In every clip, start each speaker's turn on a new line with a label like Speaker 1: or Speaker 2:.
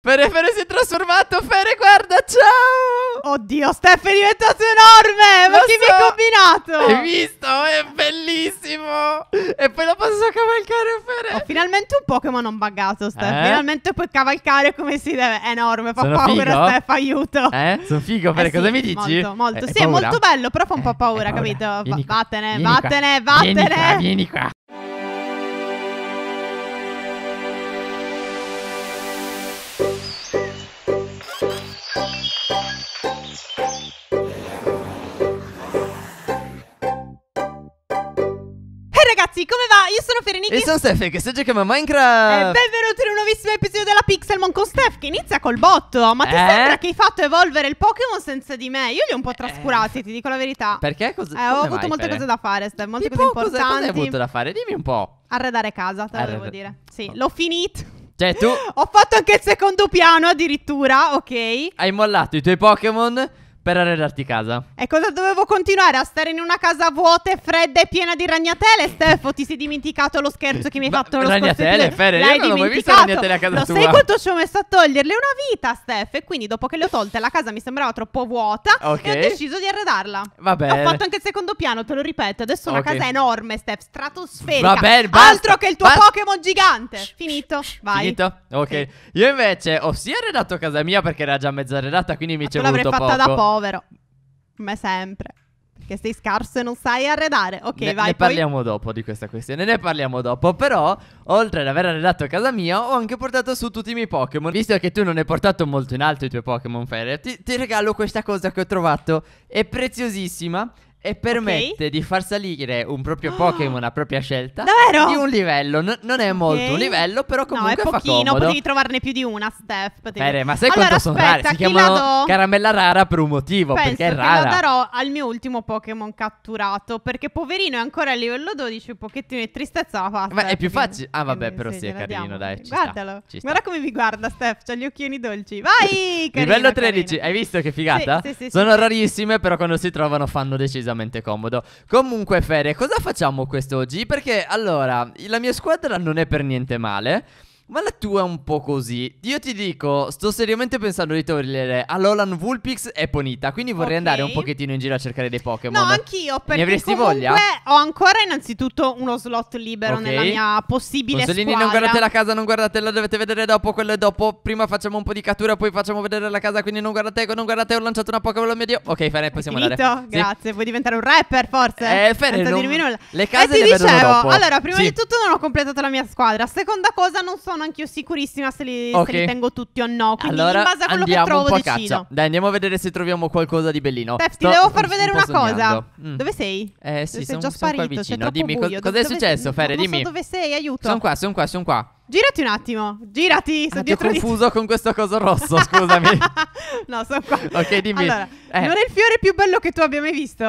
Speaker 1: Fere, Fere si è trasformato, Fere guarda, ciao! Oddio, Steph è diventato enorme! Ma Lo che so. mi ha combinato? Hai visto? È bellissimo! E poi la posso cavalcare, Fere! Ho finalmente un Pokémon non buggato, Steph. Eh? Finalmente puoi cavalcare come si deve. È enorme, fa Sono paura, figo? Steph,
Speaker 2: aiuto! Eh? Sono figo, Fere, eh sì, cosa mi dici? Molto, molto. Eh, sì, è molto
Speaker 1: bello, però fa un po' eh, paura, paura. capito? Vieni vattene, vieni vattene, qua. vattene! Vieni qua, vieni qua! ragazzi, come va? Io sono Fereniki E sono Steph
Speaker 2: che sto giochiamo a Minecraft E
Speaker 1: benvenuti in un nuovissimo episodio della Pixelmon con Steph che inizia col botto Ma ti eh? sembra che hai fatto evolvere il Pokémon senza di me? Io li ho un po' eh, trascurati, eh. ti dico la verità Perché? Cosa, eh, ho avuto molte cose da fare, Steph, molte tipo, cose importanti Cosa hai avuto da
Speaker 2: fare? Dimmi un po'
Speaker 1: Arredare casa, te lo Arredare. devo dire Sì, oh. l'ho finito
Speaker 2: cioè, tu. Ho
Speaker 1: fatto anche il secondo piano addirittura, ok?
Speaker 2: Hai mollato i tuoi Pokémon per arredarti casa.
Speaker 1: E cosa dovevo continuare? A stare in una casa vuota e fredda e piena di ragnatele? Stefo, ti sei dimenticato lo scherzo che mi hai fatto lo Ragnatele, Fere, L'hai io non ho mai visto ragnatele a casa lo tua. sai quanto ci ho messo a toglierle? Una vita, Steph. E quindi dopo che le ho tolte la casa mi sembrava troppo vuota Ok. e ho deciso di arredarla. Va bene. Ho fatto anche il secondo piano, te lo ripeto. Adesso la Ok. casa è enorme, Steph, stratosferica. Va bene, basta, Altro che il tuo basta. Pokémon gigante. Finito, vai. Finito?
Speaker 2: Ok. Sì. Io invece ho sia arredato casa mia perché era già mezza arredata, quindi mi ci è tu l'avrai voluto fatta da poco
Speaker 1: povero. Come sempre. Che sei scarso e non sai arredare. Ok, ne, vai. Ne parliamo
Speaker 2: dopo di questa questione. Ne parliamo dopo. Però, oltre ad aver arredato a casa mia, ho anche portato su tutti i miei Pokémon. Visto che tu non hai portato molto in alto i tuoi Pokémon, Ferre, ti, ti regalo questa cosa che ho trovato. È preziosissima. E permette okay. di far salire un proprio ah. Pokémon a propria scelta Davvero? di un livello. N- non è molto okay. un livello, però comunque no, è pochino, fa comodo. potevi
Speaker 1: trovarne più di una, Steph. Potevi... Bene, ma sai allora, quanto aspetta, sono rare? Si chiamano do... caramella
Speaker 2: rara per un motivo, Penso perché è rara. la
Speaker 1: darò al mio ultimo Pokémon catturato, perché poverino è ancora a livello 12, un pochettino di tristezza
Speaker 2: la fa. Ma è più facile. Ah vabbè, però sì, è carino, diamo. dai. Guardalo. Guarda
Speaker 1: come mi guarda, Steph, c'ha gli occhioni dolci. Vai! carino, livello
Speaker 2: 13, carino. hai visto che figata? Sì, sì, sì, sono rarissime, però quando si trovano fanno decisione decisamente comodo. Comunque, Fede, cosa facciamo quest'oggi? Perché, allora, la mia squadra non è per niente male. Ma la tua è un po' così. Io ti dico, sto seriamente pensando di togliere Alolan Vulpix e Ponita. Quindi vorrei okay. andare un pochettino in giro a cercare dei Pokémon. No, anch'io.
Speaker 1: Perché ne avresti voglia? Ho ancora innanzitutto uno slot libero okay. nella mia
Speaker 2: possibile Mussolini, squadra. non guardate la casa, non guardate la dovete vedere dopo. Quello è dopo. Prima facciamo un po' di cattura, poi facciamo vedere la casa. Quindi non guardate, non guardate. Ho lanciato una Pokémon, mio dio. Ok, Fene, possiamo andare. andare. Grazie, vuoi diventare un rapper forse? Eh, Fene, non... Le case eh, ti le dicevo, Allora, prima sì. di
Speaker 1: tutto non ho completato la mia squadra. Seconda cosa, non sono sono anch'io sicurissima se li, okay. se li tengo tutti o no.
Speaker 2: Quindi allora, in base a quello che trovo decido. Dai, andiamo a vedere se troviamo qualcosa di bellino. Pef, ti devo far vedere una cosa. Mm. Dove
Speaker 1: sei? Eh, sì, sono, sei già sparito. Sono Dimmi, co- cos'è dove, successo, Ferre? Dimmi. dove sei, aiuto. Sono qua,
Speaker 2: sono qua, sono qua.
Speaker 1: Girati un attimo, girati. Sono ah, dietro ti ho confuso
Speaker 2: di... con questo coso rosso, scusami.
Speaker 1: no, sono qua. Ok, dimmi. Allora, eh. non è il fiore più bello che tu abbia mai visto?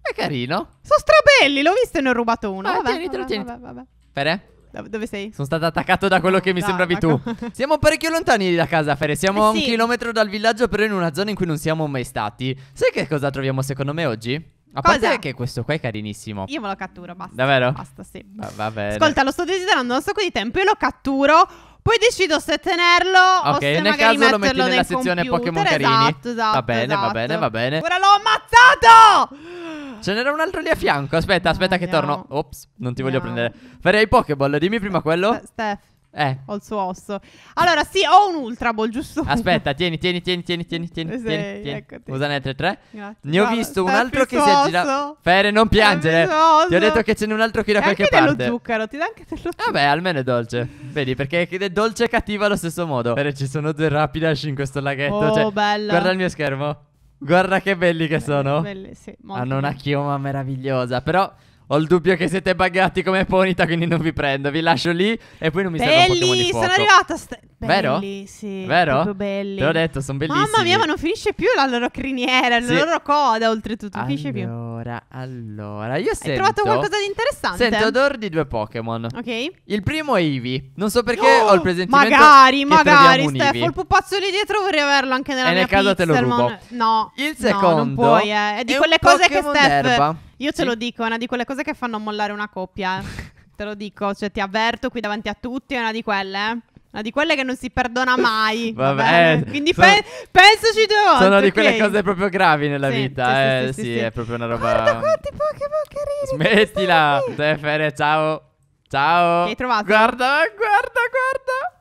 Speaker 1: È carino. Sono strabelli, l'ho visto e ne ho rubato uno. Ah, vabbè, tienitelo, vabbè, tienitelo. Vabbè,
Speaker 2: vabbè. Dove sei? Sono stato attaccato da quello che mi ah, da, sembravi tu. siamo parecchio lontani da casa, Fere. Siamo eh, a un sì. chilometro dal villaggio, però in una zona in cui non siamo mai stati. Sai che cosa troviamo secondo me oggi? A Cosa? parte che questo qua è carinissimo. Io me lo catturo, basta. Davvero? Basta, sì. Va, va bene. Ascolta,
Speaker 1: lo sto desiderando un sacco di tempo. Io lo catturo. Poi decido se tenerlo okay, o se nel caso lo metti nella sezione Pokémon esatto, carini. Esatto, esatto va bene, esatto. va bene, va bene. Ora
Speaker 2: l'ho ammazzato! Ce n'era un altro lì a fianco. Aspetta, aspetta, che torno. Ops, non ti voglio prendere. Farei Pokéball, dimmi prima quello. Steph. Eh.
Speaker 1: Ho il suo osso. Allora, sì, ho un Ultra Ball, giusto? Aspetta,
Speaker 2: tieni, tieni, tieni, tieni, tieni, tieni, Sei, tieni, tieni. Ecco, tieni. 3-3. Ne ho visto un altro che si è girato. Fere, non piangere. Ti ho detto che ce n'è un altro qui da qualche parte. Anche dello
Speaker 1: zucchero, ti dà anche dello
Speaker 2: ah, zucchero. Vabbè, almeno è dolce. Vedi, perché è dolce e cattiva allo stesso modo. Fere, ci sono due rapidash in questo laghetto. Oh, cioè, bello. Guarda il mio schermo. Guarda che belli che sono. Belli, sì, Hanno belli. una chioma meravigliosa. Però ho il dubbio che siete buggati come Ponita, quindi non vi prendo. Vi lascio lì e poi non mi belli, serve un Pokémon di fuoco. sono arrivata.
Speaker 1: St- Vero? sì. Vero?
Speaker 2: belli. Te l'ho detto, sono bellissimi. Mamma mia, ma
Speaker 1: non finisce più la loro criniera, la loro
Speaker 2: coda, oltretutto. Non allora, finisce più. Allora, allora, io sento... Hai trovato qualcosa di
Speaker 1: interessante? Sento odore
Speaker 2: di due Pokémon. Ok. Il primo è Eevee. Non so perché oh, ho il presentimento Magari, magari, Stefano. Il
Speaker 1: pupazzo lì dietro vorrei averlo anche nella e mia E nel caso pizza, te lo rubo. No. Il secondo... No, non puoi, eh. È di è quelle cose Pokémon che Steph... Erba. Io sì? te lo dico, è una di quelle cose che fanno mollare una coppia. Eh. te lo dico, cioè ti avverto qui davanti a tutti, è una di quelle. Eh. Una di quelle che non si perdona mai. Vabbè. Eh, Quindi sono, pe- pensaci due volte. Sono di quelle okay. cose
Speaker 2: proprio gravi nella sì, vita. Sì, eh, sì, sì, sì, è proprio una roba. Guarda quanti Pokémon carini. Smettila. Tefere, ciao. Ciao. Che hai trovato? Guarda,
Speaker 1: guarda, guarda.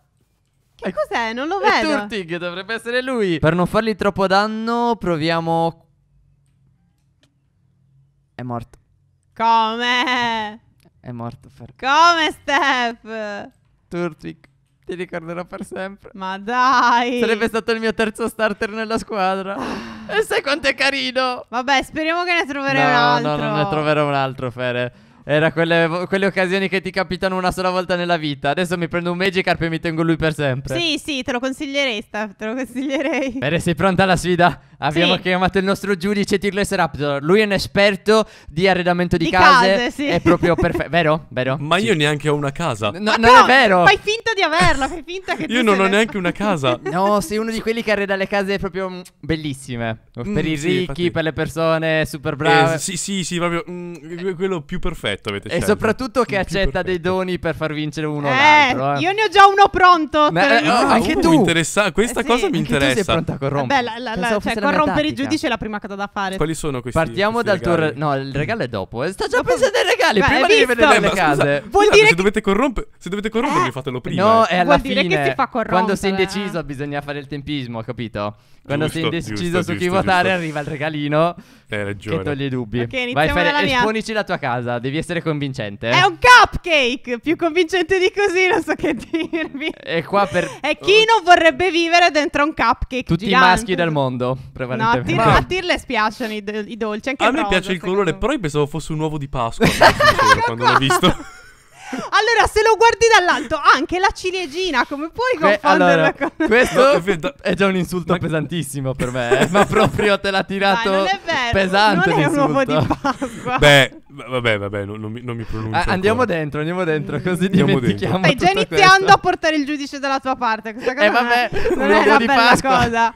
Speaker 1: Che cos'è? Non lo vedo. È
Speaker 2: Turtig, dovrebbe essere lui. Per non fargli troppo danno, proviamo è morto.
Speaker 1: Come?
Speaker 2: È morto Fer.
Speaker 1: Come Steph?
Speaker 2: Turtwig. Ti ricorderò per sempre.
Speaker 1: Ma dai! Sarebbe
Speaker 2: stato il mio terzo starter nella squadra. Ah. e sai quanto è carino! Vabbè, speriamo che ne troveremo no, un altro. No, no, ne troverò un altro, Fer. Era quelle, quelle, occasioni che ti capitano una sola volta nella vita. Adesso mi prendo un Magikarp e mi tengo lui per sempre. Sì,
Speaker 1: sì, te lo consiglierei, Steph, te lo consiglierei. Bene,
Speaker 2: sei pronta alla sfida? Abbiamo sì. chiamato il nostro giudice Tirless Raptor. Lui è un esperto di arredamento di, di case. case sì. È proprio perfetto. Vero? Vero? Ma sì. io neanche ho una casa. No, non è vero. Fai finta di averla. Fai finta che Io non ho neanche una casa. No, sei uno di quelli che arreda le case proprio mm, bellissime. Mm, per mm, i ricchi, infatti. per le persone super brave. Eh, sì, sì, sì, proprio mm, quello più perfetto avete scelto. E soprattutto che accetta dei doni per far vincere uno eh, l'altro. Eh. Io
Speaker 1: ne ho già uno pronto. Ma, eh, oh, anche uh, tu.
Speaker 2: Interessa- questa eh, cosa mi interessa. Tu sei pronta a corrompere.
Speaker 1: Beh, la, la, la, cioè, a rompere il giudice è la prima cosa da fare. Quali
Speaker 2: sono questi? Partiamo questi dal regali? tuo. Re- no, il regalo è dopo. Eh. Sto già pensando
Speaker 1: ai regali. prima di vedere le case. Vuol dire
Speaker 2: se, che... dovete corrompe... se dovete corrompervi, eh, fatelo prima. No, eh. è alla Vuol fine. Dire che si fa corrompere. Quando sei indeciso, bisogna fare il tempismo, capito? Quando giusto, sei indeciso su chi giusto, votare, arriva il regalino. Hai ragione. Che toglie i dubbi. Okay, Vai, Fede, esponici la tua casa. Devi essere convincente. È
Speaker 1: un cupcake. Più convincente di così, non so che dirvi.
Speaker 2: E qua per.
Speaker 1: E chi oh. non vorrebbe vivere dentro un cupcake? Tutti i maschi del mondo
Speaker 2: prevalentemente. No, a,
Speaker 1: tir- a Tir spiacciono i, do- i dolci.
Speaker 2: Anche a, me rosa, piace il colore, però io pensavo fosse un uovo di Pasqua sincero, quando l'ho visto.
Speaker 1: Allora, se lo guardi dall'alto, anche la ciliegina, come puoi que- eh, confonderla allora,
Speaker 2: con... Questo è già un insulto ma... pesantissimo per me, eh, ma proprio te l'ha tirato Dai, non è vero, pesante Non è un uovo di Pasqua. Beh, vabbè, vabbè, non, non, mi, non mi, pronuncio ah, Andiamo dentro, andiamo dentro, mm, così andiamo dimentichiamo dentro. Stai già iniziando questo. a
Speaker 1: portare il giudice dalla tua parte, questa eh, cosa eh, vabbè, non è, non è una bella cosa.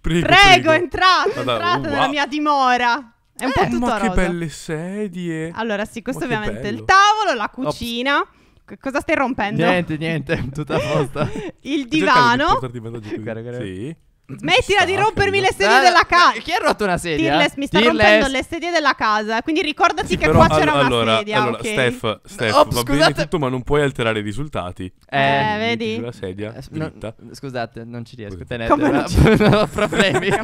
Speaker 1: Prego, prego, prego. entrate, Guarda, entrate oh, wow. nella mia dimora. È un eh, po' tutto ma rosa. che belle
Speaker 2: sedie. Allora, sì, questo è ovviamente bello. il
Speaker 1: tavolo, la cucina. Ops. Cosa stai rompendo? Niente,
Speaker 2: niente, tutta a il divano. Di di sì. Smettila di rompermi le sedie eh, della casa. Chi ha rotto una sedia? Dirles, mi sta Dirles. rompendo le
Speaker 1: sedie della casa. Quindi ricordati sì, che però, qua all- c'era allora, una sedia. Allora, okay. Steph, Steph oh, va scusate. bene
Speaker 2: tutto, ma non puoi alterare i risultati. Eh, eh vedi? La sedia, eh, no, scusate, non ci riesco. Tenete, Come non, ci... non ho problemi.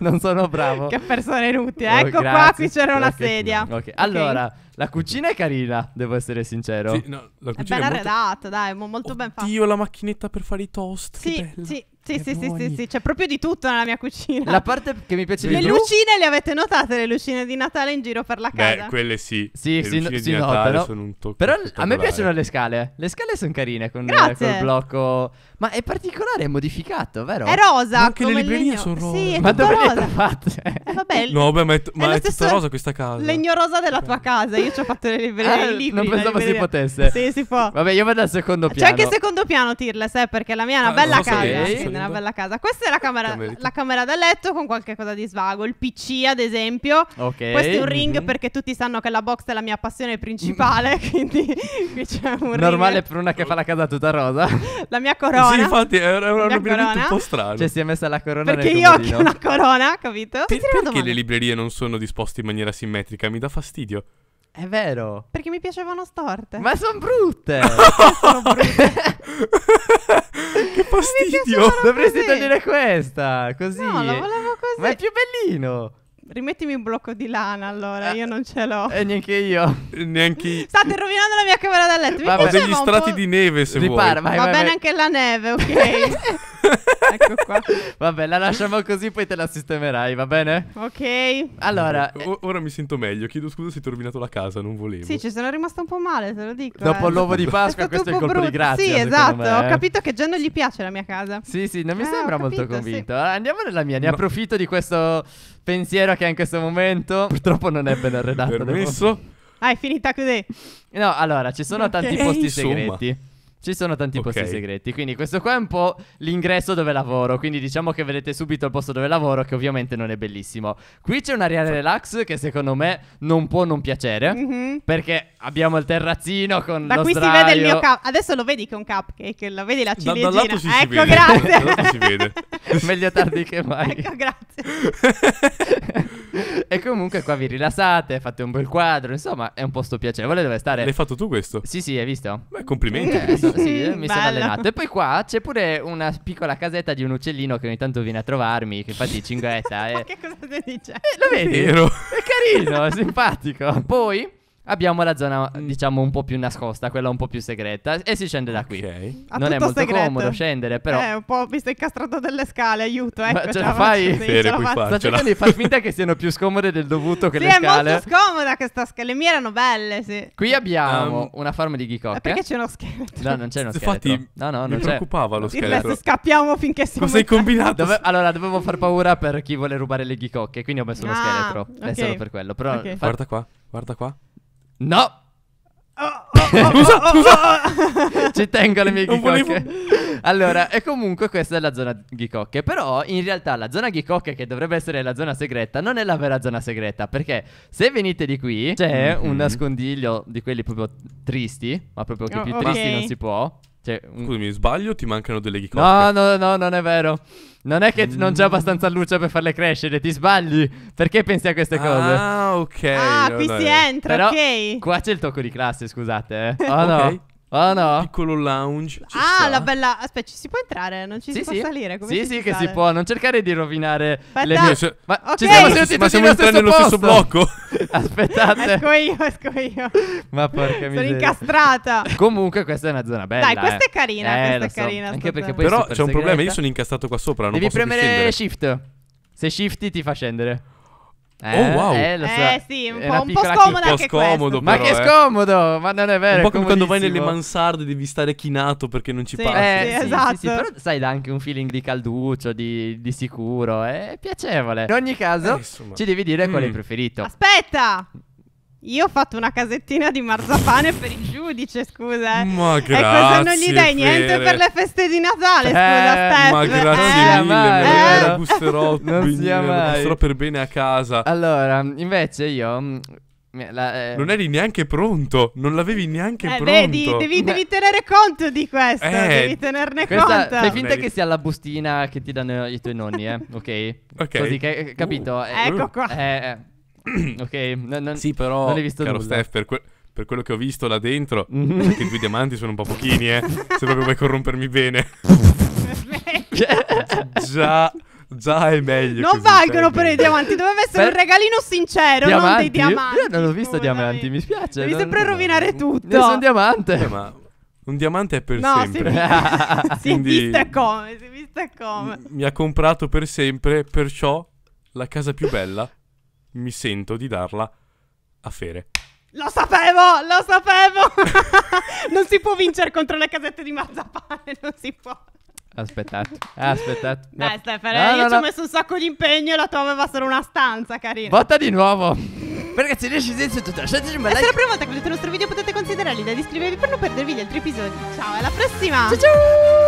Speaker 2: non sono bravo. Che persona inutile. Oh, ecco grazie. qua, qui c'era una okay. sedia. Okay. Allora, la cucina è carina, devo essere sincero. Sì, no, la cucina è ben
Speaker 1: arredata, molto... dai, molto Oddio, ben fatta. Io la macchinetta per fare i toast. Sì, sì, sì, sì, sì, sì, sì, c'è proprio di tutto nella mia cucina. La
Speaker 2: parte che mi piace di più. Le lucine
Speaker 1: le avete notate, le lucine di Natale in giro per la casa? Beh,
Speaker 2: quelle sì. Sì, le sì, lucine no, sì, sono un tocco. Però a me piacciono le scale. Le scale sono carine con Grazie. col blocco. Ma è particolare, è modificato, vero? È rosa. Ma anche le librerie sono rosa. Sì, è ma dove rosa. le fatte? Eh, vabbè. No, beh, ma è, t- ma è tutta rosa questa casa.
Speaker 1: Legno rosa della tua casa. Io ci ho fatto le librerie. Ah, libri, non pensavo si potesse. Sì, si
Speaker 2: può. Vabbè, io vado al secondo piano. C'è anche il
Speaker 1: secondo piano, Tirles, eh, perché la mia è una ah, bella casa una bella casa. Questa è la camera, la camera, da letto con qualche cosa di svago. Il PC, ad esempio. Okay. Questo è un ring mm-hmm. perché tutti sanno che la box è la mia passione principale. quindi qui c'è un ring. Normale
Speaker 2: per una che fa la casa tutta rosa.
Speaker 1: la mia corona. Sì,
Speaker 2: infatti, è un abbinamento un po' strano. Cioè, si è messa la corona Perché io comodino. ho una corona,
Speaker 1: capito? Pe- perché le
Speaker 2: librerie non sono disposte in maniera simmetrica? Mi dà fastidio. È vero.
Speaker 1: Perché mi piacevano storte. Ma son brutte. sono brutte. che fastidio. Dovresti così. togliere
Speaker 2: questa. Così. No, la volevo così. Ma è più bellino.
Speaker 1: Rimettimi un blocco di lana allora, eh, io non ce
Speaker 2: l'ho. E eh, neanche io. Eh, neanche io.
Speaker 1: State rovinando la mia camera da letto. Mi Vabbè, degli strati
Speaker 2: di neve se Ripara, vuoi. Vai, Va vai, bene vai.
Speaker 1: anche la neve, ok. ecco
Speaker 2: qua. Vabbè, la lasciamo così, poi te la sistemerai, va bene?
Speaker 1: Ok. Allora,
Speaker 2: o- ora mi sento meglio. Chiedo scusa se ti ho rovinato la casa, non volevo. Sì,
Speaker 1: ci sono rimasta un po' male, te lo dico. Dopo eh. l'uovo di Pasqua, è questo è il colpo brutto. di grazia. Sì, esatto. Me, eh. Ho capito che già non gli piace la mia casa.
Speaker 2: Sì, sì, non mi eh, sembra capito, molto convinto. Sì. Eh, andiamo nella mia, ne no. approfitto di questo pensiero che in questo momento purtroppo non è ben arredato. Permesso. Ah, è finita così. No, allora, ci sono okay. tanti posti Ehi, segreti. Ci sono tanti okay. posti segreti, quindi questo qua è un po' l'ingresso dove lavoro, quindi diciamo che vedete subito il posto dove lavoro che ovviamente non è bellissimo. Qui c'è un'area relax che secondo me non può non piacere, mm-hmm. perché abbiamo il terrazzino con da lo qui sdraio. si vede il mio cup,
Speaker 1: adesso lo vedi che è un cupcake, lo vedi la ciliegina. Ecco, da, ecco, si vede. grazie. si
Speaker 2: vede. Meglio tardi che mai. ecco, grazie. e comunque qua vi rilassate, fate un bel quadro, insomma è un posto piacevole dove stare. L'hai fatto tu questo? Sì, sì, hai visto? Beh, complimenti. Eh, so, sì, eh, mi sono allenato. E poi qua c'è pure una piccola casetta di un uccellino che ogni tanto viene a trovarmi, che infatti cinguetta. e... Eh. Ma che
Speaker 1: cosa stai dicendo? Eh, lo
Speaker 2: vedi? È, è carino, simpatico. Poi Abbiamo la zona, mm. diciamo, un po' più nascosta, quella un po' più segreta. E si scende da qui. Okay. Ah, non è molto segreto. comodo scendere, però. Eh, un po'
Speaker 1: mi sto incastrando delle scale, aiuto. Ecco, Ma ce fai? Sì, ce la faccio. Diciamo, sto cercando di far
Speaker 2: finta che siano più scomode del dovuto che sì, le scale. È molto
Speaker 1: scomoda questa scala. Le mie erano belle, sì.
Speaker 2: Qui abbiamo um, una forma di ghicocca. Eh, perché c'è uno scheletro? No, non c'è uno scheletro. Infatti, no, no, mi c'è. preoccupava lo scheletro. Adesso scappiamo
Speaker 1: finché si Cosa hai combinato? Dove...
Speaker 2: Allora, dovevo far paura per chi vuole rubare le ghicocche. Quindi ho messo uno ah, scheletro. È solo per quello. Però. Guarda qua, guarda qua. No. scusa, scusa. Ci tengo alle mie ghicocche. Allora, e comunque questa è la zona ghicocche. Però in realtà la zona ghicocche, che dovrebbe essere la zona segreta, non è la vera zona segreta. Perché se venite di qui, c'è mm-hmm. un nascondiglio di quelli proprio tristi. Ma proprio che oh, più okay. tristi non si può. Cioè, un... Scusami, sbaglio, ti mancano delle ghicocche. No, no, no, non è vero. Non è che non c'è abbastanza luce per farle crescere, ti sbagli. Perché pensi a queste cose? Ah, ok. Ah, qui no, si no. entra, Però, ok. Qua c'è il tocco di classe, scusate. Eh. Oh okay. no. Ah no. Piccolo lounge. ah,
Speaker 1: sta. la bella. Aspetta, ci si può entrare? Non ci sì, si può salire? Come sì, sì, che si può.
Speaker 2: Non cercare di rovinare Aspetta. le mie. Se... Ma okay. ci siamo seduti ma siamo entrati nello stesso blocco. Aspettate. esco io,
Speaker 1: esco io. ma porca miseria. Sono incastrata.
Speaker 2: Comunque, questa è una zona bella. Dai, questa eh. è carina. Eh, questa è so. carina. Anche perché poi Però c'è un segreta. problema. Io sono incastrato qua sopra. Non Devi premere shift. Se shift ti fa scendere. Eh, oh wow! Eh, eh sì, un po', un po scomoda un po scomodo, però, Ma che eh. scomodo! Ma non è vero. Un po' come quando vai nelle mansarde devi stare chinato perché non ci sì, passi. Eh, sì, sì, esatto. Sì, però sai, dà anche un feeling di calduccio, di, di sicuro. È piacevole. In ogni caso, eh, ci devi dire mm. quale hai preferito.
Speaker 1: Aspetta! Io ho fatto una casettina di marzapane per i giù. giudice, scusa. Eh.
Speaker 2: Ma grazie. E cosa non gli dai niente per le
Speaker 1: feste di Natale, eh, scusa, Steph. Ma grazie eh, mille, ma, me la lo eh. gusterò, non sia mai. gusterò per
Speaker 2: bene a casa. Allora, invece io mm, la, eh... Non eri neanche pronto, non l'avevi neanche eh, pronto. Vedi, devi, devi
Speaker 1: tenere conto di questo, eh, devi tenerne conto. Fai finta che sia
Speaker 2: la bustina che ti danno i tuoi nonni, eh? ok? Ok. Così, capito? Ecco uh, ecco qua. Eh, ok, no, non, sì, però, non hai visto caro nulla. Steph, per quello per quello che ho visto là dentro, mm-hmm. perché i due diamanti sono un po' pochini, eh. Se proprio vuoi corrompermi bene. Già... Già è meglio. Non valgono cioè, per i
Speaker 1: diamanti. Doveva essere per... un regalino sincero, diamanti? non dei diamanti.
Speaker 2: Io non ho visto diamanti, mi spiace. Devi non... sempre
Speaker 1: rovinare tutto. Ne un diamante.
Speaker 2: Eh, ma un diamante è per no, sempre. Si, si è vista
Speaker 1: come, si è vista come.
Speaker 2: Mi ha comprato per sempre, perciò la casa più bella mi sento di darla a Fere.
Speaker 1: Lo sapevo, lo sapevo. non si può vincere contro le casette di marzapane, non si può.
Speaker 2: Aspettate, aspettate. Beh,
Speaker 1: Stefano, no, io no, ci ho messo un sacco di impegno e la tua aveva solo una stanza, carina. Vota di
Speaker 2: nuovo. Ragazzi, riesci a senza tutto, lasciateci un bel like. Se è la
Speaker 1: prima volta che vedete il nostro video potete considerare l'idea di iscrivervi per non perdervi gli altri episodi. Ciao, alla prossima. Ciao ciao.